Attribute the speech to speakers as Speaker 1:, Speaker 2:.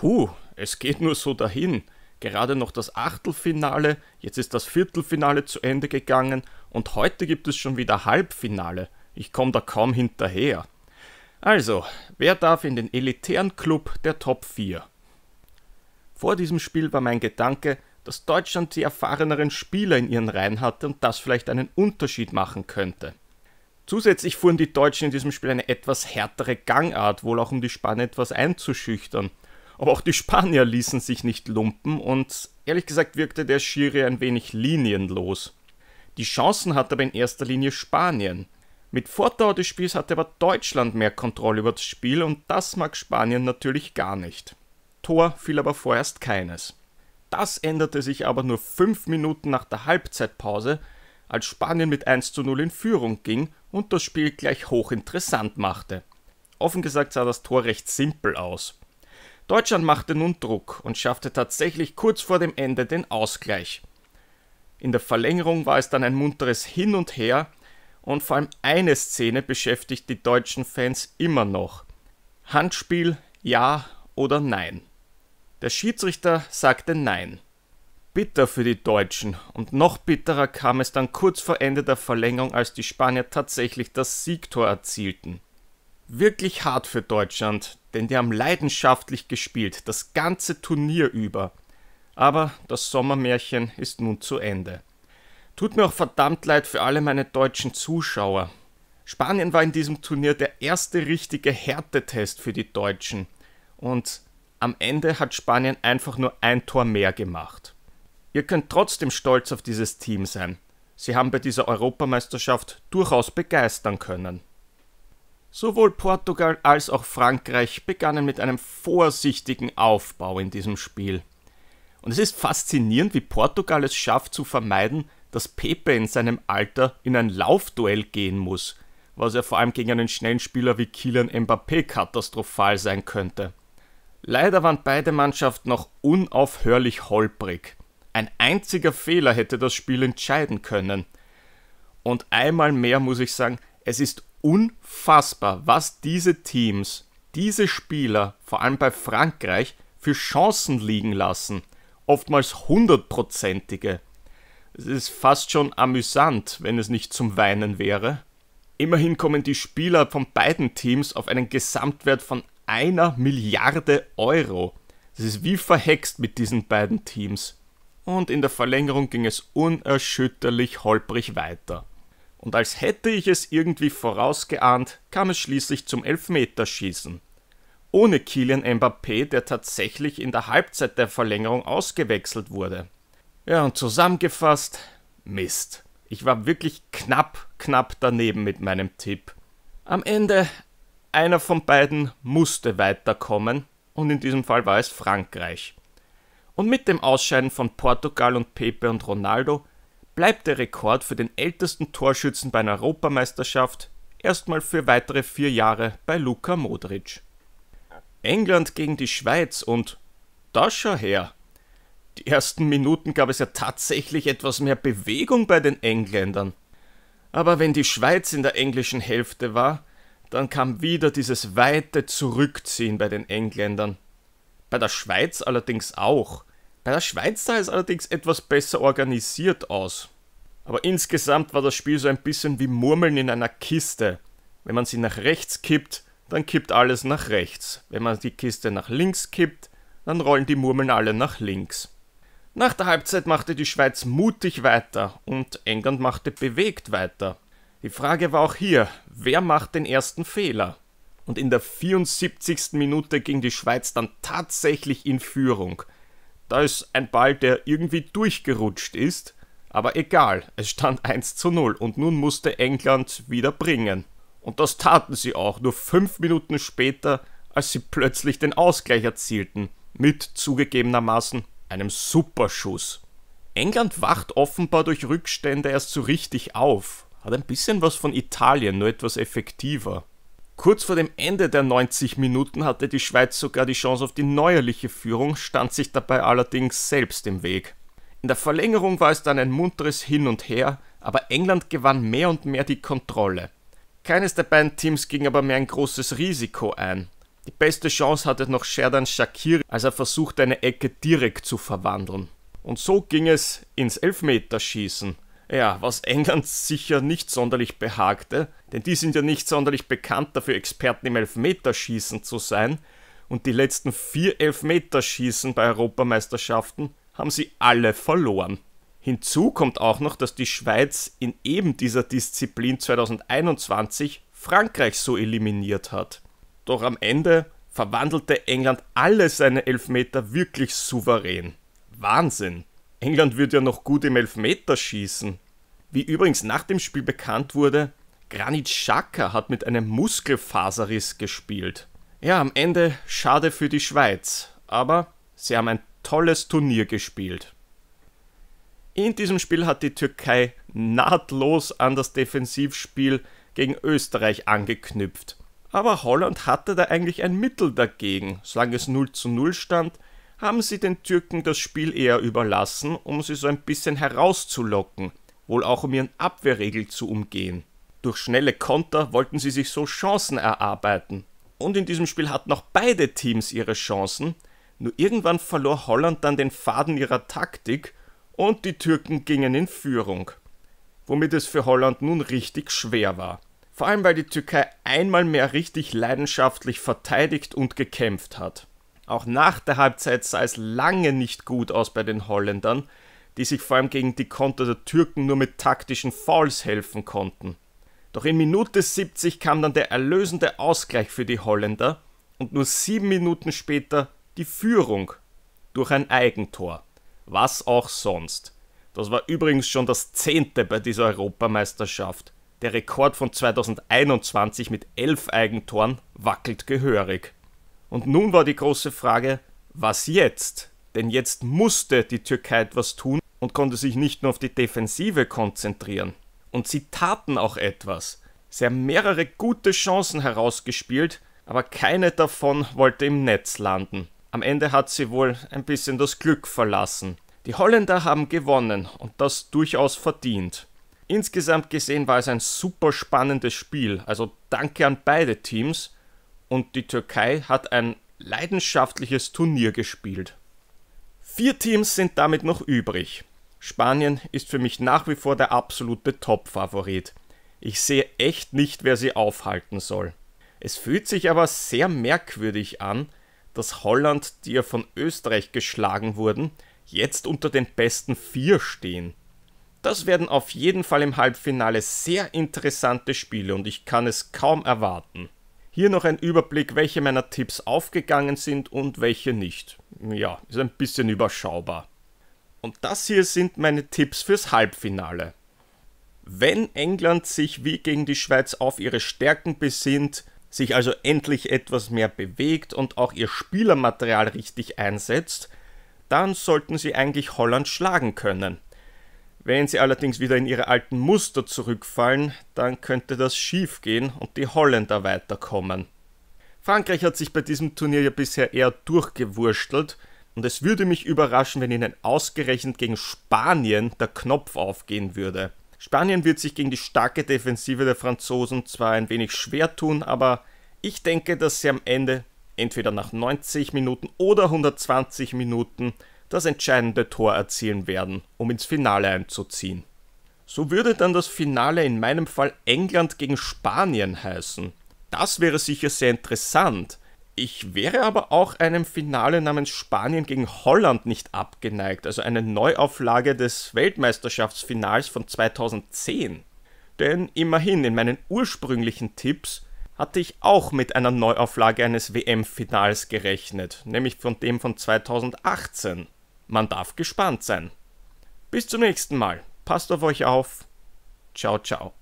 Speaker 1: Puh, es geht nur so dahin. Gerade noch das Achtelfinale, jetzt ist das Viertelfinale zu Ende gegangen und heute gibt es schon wieder Halbfinale. Ich komme da kaum hinterher. Also, wer darf in den elitären Club der Top 4? Vor diesem Spiel war mein Gedanke, dass Deutschland die erfahreneren Spieler in ihren Reihen hatte und das vielleicht einen Unterschied machen könnte. Zusätzlich fuhren die Deutschen in diesem Spiel eine etwas härtere Gangart, wohl auch um die Spanne etwas einzuschüchtern. Aber auch die Spanier ließen sich nicht lumpen und ehrlich gesagt wirkte der Schiri ein wenig linienlos. Die Chancen hatte aber in erster Linie Spanien. Mit Fortdauer des Spiels hatte aber Deutschland mehr Kontrolle über das Spiel und das mag Spanien natürlich gar nicht. Tor fiel aber vorerst keines. Das änderte sich aber nur fünf Minuten nach der Halbzeitpause, als Spanien mit 1 zu 0 in Führung ging und das Spiel gleich hochinteressant machte. Offen gesagt sah das Tor recht simpel aus. Deutschland machte nun Druck und schaffte tatsächlich kurz vor dem Ende den Ausgleich. In der Verlängerung war es dann ein munteres Hin und Her und vor allem eine Szene beschäftigt die deutschen Fans immer noch. Handspiel, ja oder nein? Der Schiedsrichter sagte nein. Bitter für die Deutschen und noch bitterer kam es dann kurz vor Ende der Verlängerung, als die Spanier tatsächlich das Siegtor erzielten. Wirklich hart für Deutschland, denn die haben leidenschaftlich gespielt, das ganze Turnier über. Aber das Sommermärchen ist nun zu Ende. Tut mir auch verdammt leid für alle meine deutschen Zuschauer. Spanien war in diesem Turnier der erste richtige Härtetest für die Deutschen. Und am Ende hat Spanien einfach nur ein Tor mehr gemacht. Ihr könnt trotzdem stolz auf dieses Team sein. Sie haben bei dieser Europameisterschaft durchaus begeistern können. Sowohl Portugal als auch Frankreich begannen mit einem vorsichtigen Aufbau in diesem Spiel. Und es ist faszinierend, wie Portugal es schafft zu vermeiden, dass Pepe in seinem Alter in ein Laufduell gehen muss, was ja vor allem gegen einen schnellen Spieler wie Kylian Mbappé katastrophal sein könnte. Leider waren beide Mannschaften noch unaufhörlich holprig. Ein einziger Fehler hätte das Spiel entscheiden können. Und einmal mehr muss ich sagen, es ist unfassbar, was diese Teams, diese Spieler, vor allem bei Frankreich, für Chancen liegen lassen. Oftmals hundertprozentige. Es ist fast schon amüsant, wenn es nicht zum Weinen wäre. Immerhin kommen die Spieler von beiden Teams auf einen Gesamtwert von einer Milliarde Euro. Es ist wie verhext mit diesen beiden Teams. Und in der Verlängerung ging es unerschütterlich holprig weiter und als hätte ich es irgendwie vorausgeahnt, kam es schließlich zum Elfmeterschießen. Ohne Kilian Mbappé, der tatsächlich in der Halbzeit der Verlängerung ausgewechselt wurde. Ja, und zusammengefasst, Mist. Ich war wirklich knapp, knapp daneben mit meinem Tipp. Am Ende, einer von beiden musste weiterkommen, und in diesem Fall war es Frankreich. Und mit dem Ausscheiden von Portugal und Pepe und Ronaldo bleibt der Rekord für den ältesten Torschützen bei einer Europameisterschaft erstmal für weitere vier Jahre bei Luka Modric. England gegen die Schweiz und da schau her. Die ersten Minuten gab es ja tatsächlich etwas mehr Bewegung bei den Engländern. Aber wenn die Schweiz in der englischen Hälfte war, dann kam wieder dieses weite Zurückziehen bei den Engländern. Bei der Schweiz allerdings auch. Bei der Schweiz sah es allerdings etwas besser organisiert aus. Aber insgesamt war das Spiel so ein bisschen wie Murmeln in einer Kiste. Wenn man sie nach rechts kippt, dann kippt alles nach rechts. Wenn man die Kiste nach links kippt, dann rollen die Murmeln alle nach links. Nach der Halbzeit machte die Schweiz mutig weiter und England machte bewegt weiter. Die Frage war auch hier, wer macht den ersten Fehler? Und in der 74. Minute ging die Schweiz dann tatsächlich in Führung. Da ist ein Ball, der irgendwie durchgerutscht ist, aber egal, es stand 1 zu 0 und nun musste England wieder bringen. Und das taten sie auch, nur fünf Minuten später, als sie plötzlich den Ausgleich erzielten, mit zugegebenermaßen einem Superschuss. England wacht offenbar durch Rückstände erst so richtig auf, hat ein bisschen was von Italien, nur etwas effektiver. Kurz vor dem Ende der 90 Minuten hatte die Schweiz sogar die Chance auf die neuerliche Führung, stand sich dabei allerdings selbst im Weg. In der Verlängerung war es dann ein munteres Hin und Her, aber England gewann mehr und mehr die Kontrolle. Keines der beiden Teams ging aber mehr ein großes Risiko ein. Die beste Chance hatte noch Sherdan Shakir, als er versuchte, eine Ecke direkt zu verwandeln. Und so ging es ins Elfmeterschießen. Ja, was England sicher nicht sonderlich behagte, denn die sind ja nicht sonderlich bekannt dafür, Experten im Elfmeterschießen zu sein, und die letzten vier Elfmeterschießen bei Europameisterschaften haben sie alle verloren. Hinzu kommt auch noch, dass die Schweiz in eben dieser Disziplin 2021 Frankreich so eliminiert hat. Doch am Ende verwandelte England alle seine Elfmeter wirklich souverän. Wahnsinn! England wird ja noch gut im Elfmeterschießen. Wie übrigens nach dem Spiel bekannt wurde, Granit Xhaka hat mit einem Muskelfaserriss gespielt. Ja, am Ende schade für die Schweiz, aber sie haben ein tolles Turnier gespielt. In diesem Spiel hat die Türkei nahtlos an das Defensivspiel gegen Österreich angeknüpft. Aber Holland hatte da eigentlich ein Mittel dagegen. Solange es 0 zu 0 stand, haben sie den Türken das Spiel eher überlassen, um sie so ein bisschen herauszulocken, wohl auch um ihren Abwehrregel zu umgehen. Durch schnelle Konter wollten sie sich so Chancen erarbeiten. Und in diesem Spiel hatten auch beide Teams ihre Chancen, nur irgendwann verlor Holland dann den Faden ihrer Taktik und die Türken gingen in Führung. Womit es für Holland nun richtig schwer war. Vor allem weil die Türkei einmal mehr richtig leidenschaftlich verteidigt und gekämpft hat. Auch nach der Halbzeit sah es lange nicht gut aus bei den Holländern, die sich vor allem gegen die Konter der Türken nur mit taktischen Fouls helfen konnten. Doch in Minute 70 kam dann der erlösende Ausgleich für die Holländer und nur sieben Minuten später die Führung durch ein Eigentor. Was auch sonst. Das war übrigens schon das zehnte bei dieser Europameisterschaft. Der Rekord von 2021 mit elf Eigentoren wackelt gehörig. Und nun war die große Frage, was jetzt? Denn jetzt musste die Türkei etwas tun und konnte sich nicht nur auf die Defensive konzentrieren. Und sie taten auch etwas. Sie haben mehrere gute Chancen herausgespielt, aber keine davon wollte im Netz landen. Am Ende hat sie wohl ein bisschen das Glück verlassen. Die Holländer haben gewonnen und das durchaus verdient. Insgesamt gesehen war es ein super spannendes Spiel, also danke an beide Teams und die Türkei hat ein leidenschaftliches Turnier gespielt. Vier Teams sind damit noch übrig. Spanien ist für mich nach wie vor der absolute Top-Favorit. Ich sehe echt nicht, wer sie aufhalten soll. Es fühlt sich aber sehr merkwürdig an, dass Holland, die ja von Österreich geschlagen wurden, jetzt unter den besten vier stehen. Das werden auf jeden Fall im Halbfinale sehr interessante Spiele und ich kann es kaum erwarten. Hier noch ein Überblick, welche meiner Tipps aufgegangen sind und welche nicht. Ja, ist ein bisschen überschaubar. Und das hier sind meine Tipps fürs Halbfinale. Wenn England sich wie gegen die Schweiz auf ihre Stärken besinnt, sich also endlich etwas mehr bewegt und auch ihr Spielermaterial richtig einsetzt, dann sollten sie eigentlich Holland schlagen können. Wenn sie allerdings wieder in ihre alten Muster zurückfallen, dann könnte das schief gehen und die Holländer weiterkommen. Frankreich hat sich bei diesem Turnier ja bisher eher durchgewurstelt und es würde mich überraschen, wenn ihnen ausgerechnet gegen Spanien der Knopf aufgehen würde. Spanien wird sich gegen die starke Defensive der Franzosen zwar ein wenig schwer tun, aber ich denke, dass sie am Ende entweder nach 90 Minuten oder 120 Minuten das entscheidende Tor erzielen werden, um ins Finale einzuziehen. So würde dann das Finale in meinem Fall England gegen Spanien heißen. Das wäre sicher sehr interessant. Ich wäre aber auch einem Finale namens Spanien gegen Holland nicht abgeneigt, also eine Neuauflage des Weltmeisterschaftsfinals von 2010. Denn immerhin in meinen ursprünglichen Tipps hatte ich auch mit einer Neuauflage eines WM-Finals gerechnet, nämlich von dem von 2018. Man darf gespannt sein. Bis zum nächsten Mal. Passt auf euch auf. Ciao, ciao.